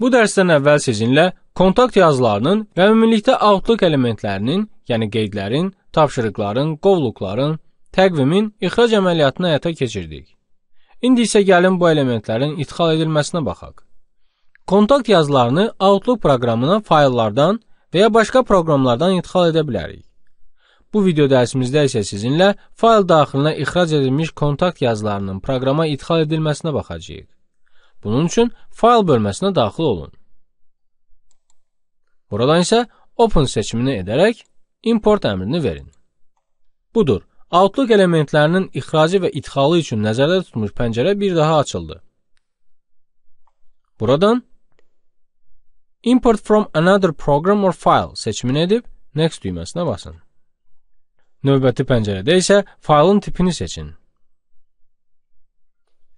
Bu dərsdən əvvəl sizinlə kontakt yazılarının və ümumilikdə Outlook elementlərinin, yəni qeydlərin, tapşırıqların, qovluqların, təqvimin ixrac əməliyyatını həyata keçirdik. İndi isə gəlin bu elementlərin idxal edilməsinə baxaq. Kontakt yazılarını Outlook proqramına fayllardan və ya başqa proqramlardan idxal edə bilərik. Bu video dərsimizdə isə sizinlə fayl daxilinə ixrac edilmiş kontakt yazılarının proqrama idxal edilməsinə baxacağıq. Bunun üçün fayl bölməsinə daxil olun. Buradan isə Open seçimini edərək import əmrini verin. Budur, Outlook elementlərinin ixracı və idxalı üçün nəzərdə tutmuş pəncərə bir daha açıldı. Buradan Import from another program or file seçimini edib Next düyməsinə basın. Növbəti pəncərədə isə faylın tipini seçin.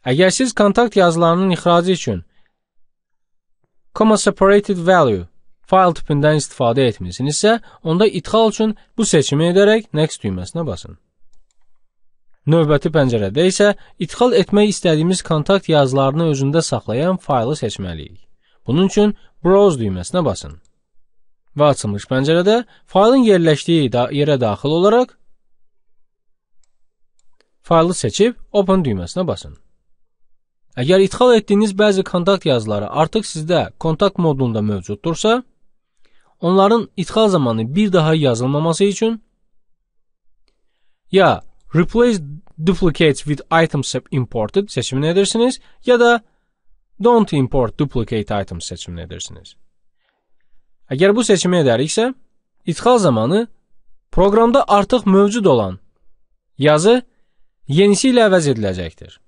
Əgər siz kontakt yazılarının ixracı üçün comma separated value fayl tipindən istifadə etmisinizsə, onda idxal üçün bu seçimi edərək next düyməsinə basın. Növbəti pəncərədə isə idxal etmək istədiyimiz kontakt yazılarını özündə saxlayan faylı seçməliyik. Bunun üçün browse düyməsinə basın. Və açılmış pəncərədə faylın yerləşdiyi da yerə daxil olaraq faylı seçib open düyməsinə basın. Əgər idxal etdiyiniz bəzi kontakt yazıları artıq sizdə kontakt modulunda mövcuddursa, onların idxal zamanı bir daha yazılmaması üçün ya replace duplicates with items imported seçimini edirsiniz ya da don't import duplicate items seçimini edirsiniz. Əgər bu seçimi edəriksə, idxal zamanı proqramda artıq mövcud olan yazı yenisi ilə əvəz ediləcəkdir.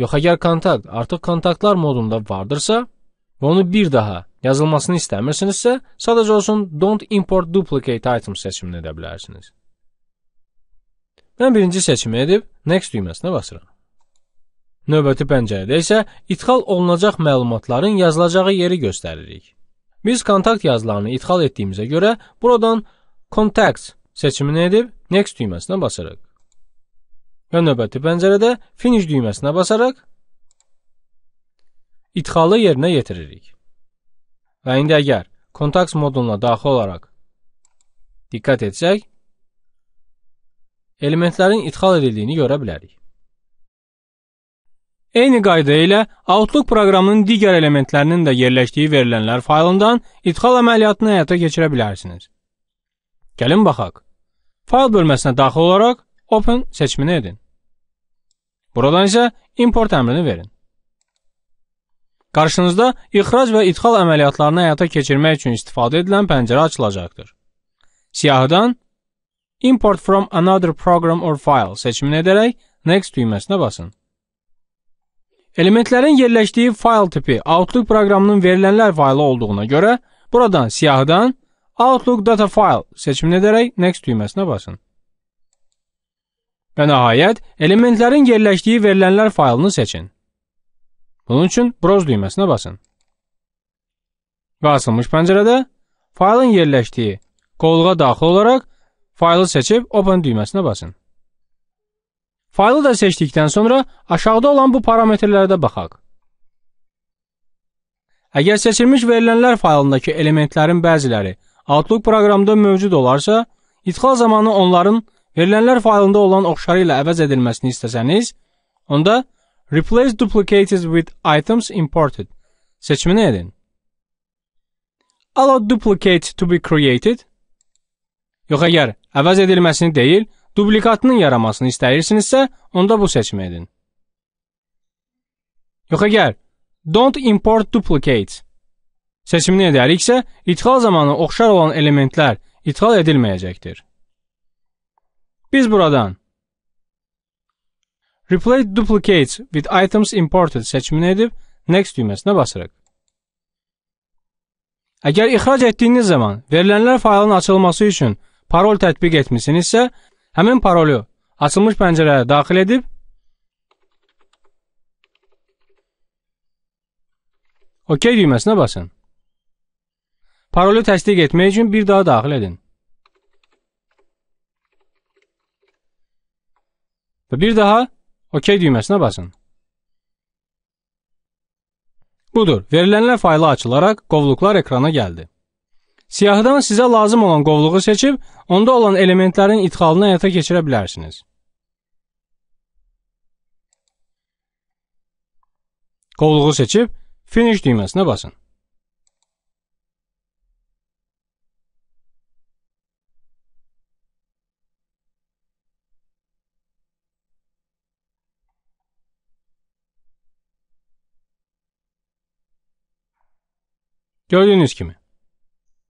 Yox əgər kontakt artıq kontaktlar modunda vardırsa və onu bir daha yazılmasını istəmirsinizsə, sadəcə olsun don't import duplicate item seçimini edə bilərsiniz. Mən birinci seçimi edib next düyməsinə basıram. Növbəti pəncərədə isə idxal olunacaq məlumatların yazılacağı yeri göstəririk. Biz kontakt yazılarını idxal etdiyimizə görə buradan contacts seçimini edib next düyməsinə basırıq və növbəti pəncərədə finish düyməsinə basaraq idxalı yerinə yetiririk. Və indi əgər kontakt moduluna daxil olaraq diqqət etsək, elementlərin idxal edildiyini görə bilərik. Eyni qayda ilə Outlook proqramının digər elementlərinin də yerləşdiyi verilənlər faylından idxal əməliyyatını həyata keçirə bilərsiniz. Gəlin baxaq. Fayl bölməsinə daxil olaraq Open seçimini edin. Buradanca import əmrini verin. Qarşınızda ixrac və idxal əməliyyatlarını həyata keçirmək üçün istifadə edilən pəncərə açılacaqdır. Siyahıdan Import from another program or file seçimini edərək Next düyməsinə basın. Elementlərin yerləşdiyi fayl tipi Outlook proqramının verilənlər faylı olduğuna görə buradan siyahıdan Outlook Data File seçimini edərək Next düyməsinə basın. Və nəhayət, elementlərin yerləşdiyi verilənlər faylını seçin. Bunun üçün broz düyməsinə basın. Və açılmış pəncərədə faylın yerləşdiyi qolluğa daxil olaraq faylı seçib Open düyməsinə basın. Faylı da seçdikdən sonra aşağıda olan bu parametrlərdə baxaq. Əgər seçilmiş verilənlər faylındakı elementlərin bəziləri Outlook proqramında mövcud olarsa, idxal zamanı onların verilənlər faylında olan oxşarı ilə əvəz edilməsini istəsəniz, onda Replace duplicates with items imported seçimini edin. Allow duplicate to be created. Yox əgər əvəz edilməsini deyil, dublikatının yaranmasını istəyirsinizsə, onda bu seçimi edin. Yox əgər don't import duplicates seçimini edəriksə, idxal zamanı oxşar olan elementlər idxal edilməyəcəkdir. Biz buradan Replace duplicates with items imported seçimini edib next düyməsinə basırıq. Əgər ixrac etdiyiniz zaman verilənlər faylın açılması üçün parol tətbiq etmisinizsə, həmin parolu açılmış pəncərəyə daxil edib OK düyməsinə basın. Parolu təsdiq etmək üçün bir daha daxil edin. Və bir daha OK düyməsinə basın. Budur, verilənlər faylı açılaraq qovluqlar ekrana gəldi. Siyahıdan sizə lazım olan qovluğu seçib, onda olan elementlərin idxalını həyata keçirə bilərsiniz. Qovluğu seçib Finish düyməsinə basın. جای نیست که من